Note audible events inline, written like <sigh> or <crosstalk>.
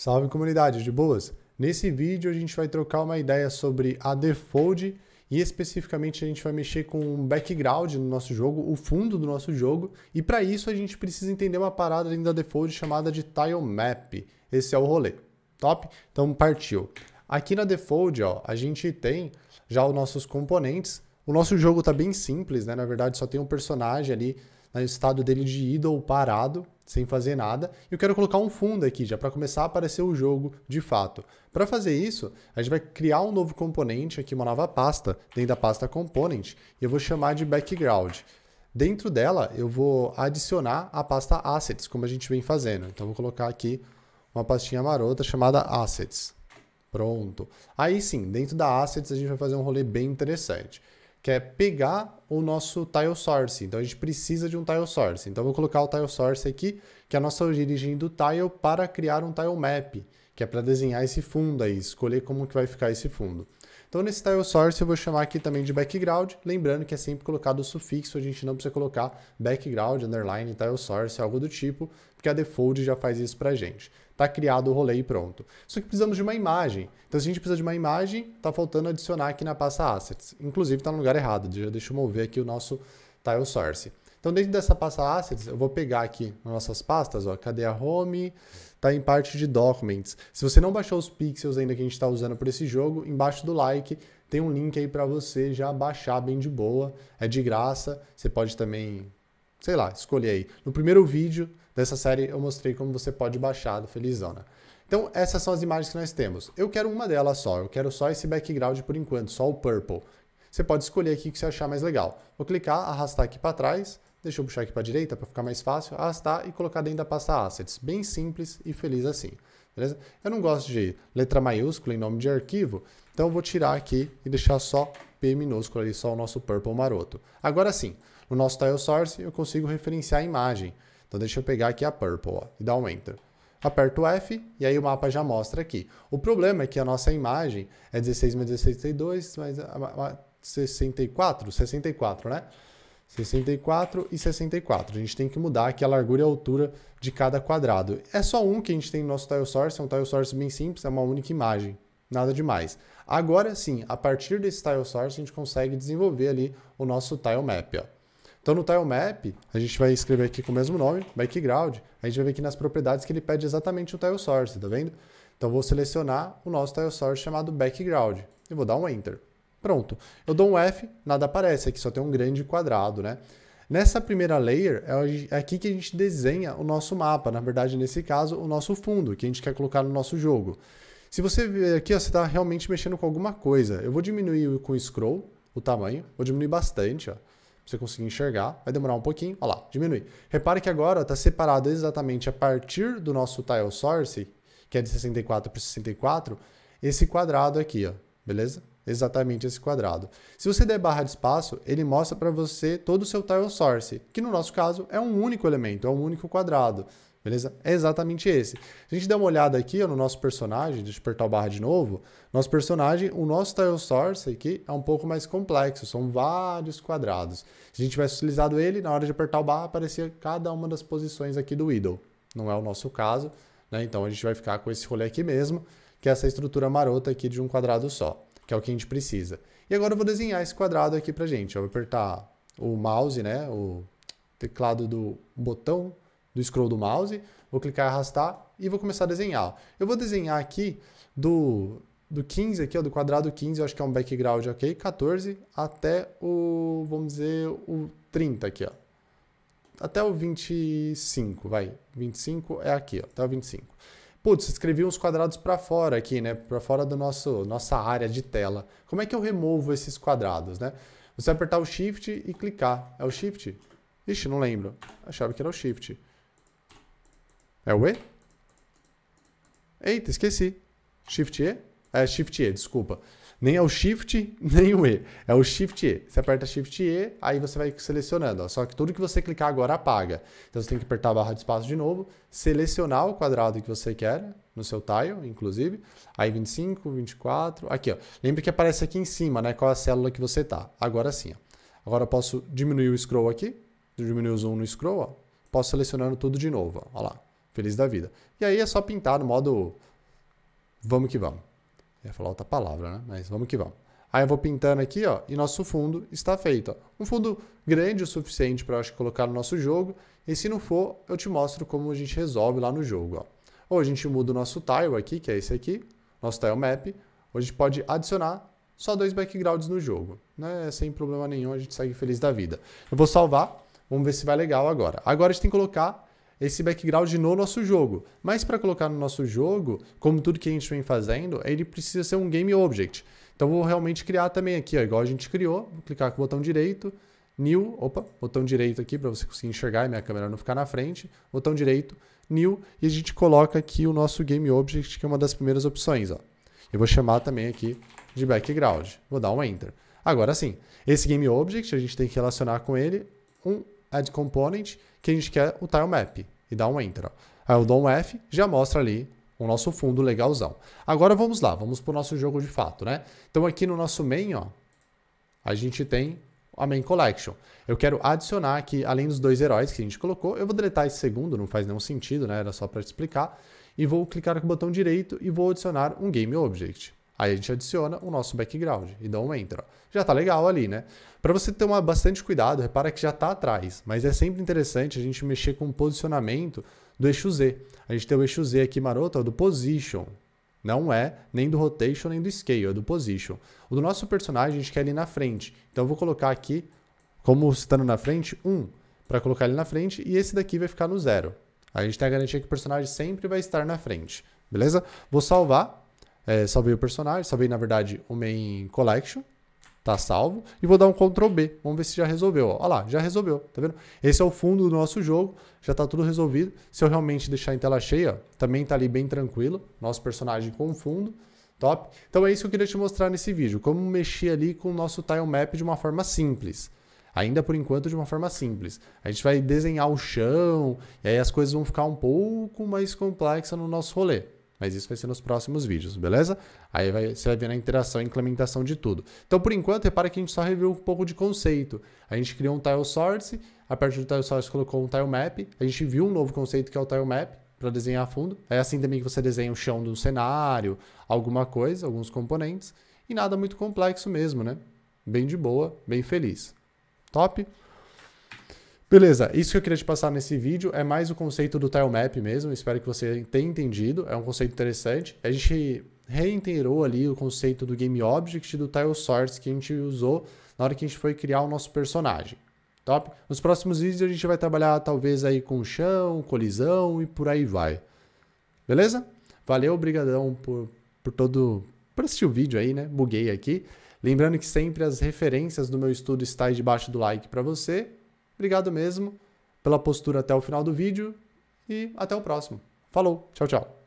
Salve comunidade, de boas? Nesse vídeo a gente vai trocar uma ideia sobre a default e especificamente a gente vai mexer com um background no nosso jogo, o fundo do nosso jogo, e para isso a gente precisa entender uma parada dentro da default chamada de tile map. Esse é o rolê. Top? Então partiu. Aqui na default, ó, a gente tem já os nossos componentes. O nosso jogo está bem simples, né? Na verdade, só tem um personagem ali no estado dele de idle parado, sem fazer nada. E eu quero colocar um fundo aqui, já para começar a aparecer o jogo de fato. Para fazer isso, a gente vai criar um novo componente aqui, uma nova pasta, dentro da pasta Component, e eu vou chamar de Background. Dentro dela, eu vou adicionar a pasta Assets, como a gente vem fazendo. Então, vou colocar aqui uma pastinha marota chamada Assets. Pronto. Aí sim, dentro da Assets, a gente vai fazer um rolê bem interessante que é pegar o nosso tile source. Então a gente precisa de um tile source. Então eu vou colocar o tile source aqui, que é a nossa origem do tile para criar um tile map, que é para desenhar esse fundo aí, escolher como que vai ficar esse fundo. Então nesse tile source eu vou chamar aqui também de background, lembrando que é sempre colocado o sufixo, a gente não precisa colocar background, underline, tile source, algo do tipo, porque a default já faz isso a gente. Tá criado o rolê e pronto. Só que precisamos de uma imagem. Então, se a gente precisa de uma imagem, tá faltando adicionar aqui na pasta Assets. Inclusive, tá no lugar errado. Já deixa eu mover aqui o nosso Tile Source. Então, dentro dessa pasta Assets, eu vou pegar aqui nas nossas pastas, ó, cadê a Home? Tá em parte de Documents. Se você não baixou os pixels ainda que a gente está usando para esse jogo, embaixo do like tem um link aí para você já baixar bem de boa. É de graça. Você pode também sei lá, escolhi aí. No primeiro vídeo dessa série eu mostrei como você pode baixar do Felizona. Então, essas são as imagens que nós temos. Eu quero uma delas só, eu quero só esse background por enquanto, só o purple. Você pode escolher aqui o que você achar mais legal. Vou clicar, arrastar aqui para trás, deixa eu puxar aqui para a direita para ficar mais fácil, arrastar e colocar dentro da pasta Assets. Bem simples e feliz assim. Beleza? Eu não gosto de letra maiúscula em nome de arquivo, então eu vou tirar aqui e deixar só P minúsculo ali, só o nosso purple maroto. Agora sim, o nosso tile source, eu consigo referenciar a imagem. Então deixa eu pegar aqui a purple ó, e dar um enter. Aperto F e aí o mapa já mostra aqui. O problema é que a nossa imagem é 16 mais 16, mais 64, 64, né? 64 e 64. A gente tem que mudar aqui a largura e a altura de cada quadrado. É só um que a gente tem no nosso tile source, é um tile source bem simples, é uma única imagem, nada demais. Agora sim, a partir desse tile source a gente consegue desenvolver ali o nosso tile map, ó. Então no Tilemap a gente vai escrever aqui com o mesmo nome, background. A gente vai ver aqui nas propriedades que ele pede exatamente o tile source, tá vendo? Então vou selecionar o nosso tile source chamado background e vou dar um enter. Pronto. Eu dou um F, nada aparece, aqui só tem um grande quadrado, né? Nessa primeira layer, é, é aqui que a gente desenha o nosso mapa, na verdade, nesse caso, o nosso fundo, que a gente quer colocar no nosso jogo. Se você ver aqui, ó, você está realmente mexendo com alguma coisa. Eu vou diminuir com o scroll o tamanho, vou diminuir bastante, ó você conseguir enxergar. Vai demorar um pouquinho. Olha lá, diminui. Repare que agora está separado exatamente a partir do nosso tile source, que é de 64 por 64, esse quadrado aqui, ó, beleza? Exatamente esse quadrado. Se você der barra de espaço, ele mostra para você todo o seu tile source, que no nosso caso é um único elemento, é um único quadrado beleza? É exatamente esse. A gente dá uma olhada aqui no nosso personagem, deixa eu apertar o barra de novo. Nosso personagem, o nosso tile source aqui é um pouco mais complexo, são vários quadrados. Se a gente tivesse utilizado ele, na hora de apertar o barra aparecia cada uma das posições aqui do idle. Não é o nosso caso, né? Então a gente vai ficar com esse rolê aqui mesmo, que é essa estrutura marota aqui de um quadrado só, que é o que a gente precisa. E agora eu vou desenhar esse quadrado aqui pra gente. Eu vou apertar o mouse, né? O teclado do botão do scroll do mouse, vou clicar e arrastar e vou começar a desenhar. Eu vou desenhar aqui do, do 15 aqui, ó, do quadrado 15, eu acho que é um background, ok? 14 até o, vamos dizer, o 30 aqui, ó. Até o 25, vai. 25 é aqui, ó, até o 25. Putz, escrevi uns quadrados para fora aqui, né? Para fora da nossa área de tela. Como é que eu removo esses quadrados, né? Você apertar o Shift e clicar. É o Shift? Ixi, não lembro. Achava que era o Shift. É o E? Eita, esqueci. Shift E? É Shift E, desculpa. Nem é o Shift, <laughs> nem o E. É o Shift E. Você aperta Shift E, aí você vai selecionando. Ó. Só que tudo que você clicar agora apaga. Então você tem que apertar a barra de espaço de novo, selecionar o quadrado que você quer, no seu tile, inclusive. Aí 25, 24. Aqui, ó. Lembra que aparece aqui em cima, né? Qual é a célula que você tá. Agora sim, ó. Agora eu posso diminuir o scroll aqui. Diminuir o zoom no scroll, ó. Posso selecionando tudo de novo, ó. Olha lá feliz da vida. E aí é só pintar no modo vamos que vamos. Eu é ia falar outra palavra, né? Mas vamos que vamos. Aí eu vou pintando aqui, ó, e nosso fundo está feito. Ó. Um fundo grande o suficiente para eu acho colocar no nosso jogo. E se não for, eu te mostro como a gente resolve lá no jogo, ó. Ou a gente muda o nosso tile aqui, que é esse aqui, nosso tile map, ou a gente pode adicionar só dois backgrounds no jogo, né? Sem problema nenhum, a gente segue feliz da vida. Eu vou salvar, vamos ver se vai legal agora. Agora a gente tem que colocar esse background no nosso jogo. Mas para colocar no nosso jogo, como tudo que a gente vem fazendo, ele precisa ser um game object. Então vou realmente criar também aqui, ó, igual a gente criou, vou clicar com o botão direito, new, opa, botão direito aqui para você conseguir enxergar e minha câmera não ficar na frente, botão direito, new, e a gente coloca aqui o nosso game object, que é uma das primeiras opções, ó. Eu vou chamar também aqui de background, vou dar um enter. Agora sim, esse game object a gente tem que relacionar com ele um add component, que a gente quer o tilemap e dá um enter. Ó. Aí eu dou um F, já mostra ali o nosso fundo legalzão. Agora vamos lá, vamos para o nosso jogo de fato, né? Então aqui no nosso main, ó, a gente tem a main collection. Eu quero adicionar aqui, além dos dois heróis que a gente colocou, eu vou deletar esse segundo, não faz nenhum sentido, né? Era só para explicar. E vou clicar com o botão direito e vou adicionar um game object. Aí a gente adiciona o nosso background e dá um enter. Ó. Já tá legal ali, né? Para você tomar bastante cuidado, repara que já tá atrás, mas é sempre interessante a gente mexer com o posicionamento do eixo Z. A gente tem o eixo Z aqui maroto, ó, é do position. Não é nem do rotation nem do scale, é do position. O do nosso personagem a gente quer ele na frente. Então eu vou colocar aqui, como estando na frente, 1 um, para colocar ele na frente e esse daqui vai ficar no zero. A gente tem a garantia que o personagem sempre vai estar na frente. Beleza? Vou salvar é, salvei o personagem, salvei, na verdade, o main collection. Tá salvo. E vou dar um Ctrl B. Vamos ver se já resolveu. Olha lá, já resolveu. Tá vendo? Esse é o fundo do nosso jogo. Já tá tudo resolvido. Se eu realmente deixar em tela cheia, também tá ali bem tranquilo. Nosso personagem com fundo. Top? Então é isso que eu queria te mostrar nesse vídeo. Como mexer ali com o nosso tile map de uma forma simples. Ainda por enquanto de uma forma simples. A gente vai desenhar o chão, e aí as coisas vão ficar um pouco mais complexas no nosso rolê. Mas isso vai ser nos próximos vídeos, beleza? Aí vai, você vai ver na interação e implementação de tudo. Então, por enquanto, repara que a gente só reviu um pouco de conceito. A gente criou um tile source, a partir do tile source colocou um tile map, a gente viu um novo conceito que é o tile map, para desenhar a fundo. É assim também que você desenha o chão do cenário, alguma coisa, alguns componentes. E nada muito complexo mesmo, né? Bem de boa, bem feliz. Top? Beleza, isso que eu queria te passar nesse vídeo é mais o conceito do tilemap mesmo, espero que você tenha entendido, é um conceito interessante. A gente reiterou ali o conceito do game object e do tile source que a gente usou na hora que a gente foi criar o nosso personagem. Top? Nos próximos vídeos a gente vai trabalhar talvez aí com chão, colisão e por aí vai. Beleza? Valeu, obrigadão por, por todo por assistir o vídeo aí, né? Buguei aqui. Lembrando que sempre as referências do meu estudo estão aí debaixo do like para você Obrigado mesmo pela postura até o final do vídeo e até o próximo. Falou, tchau, tchau.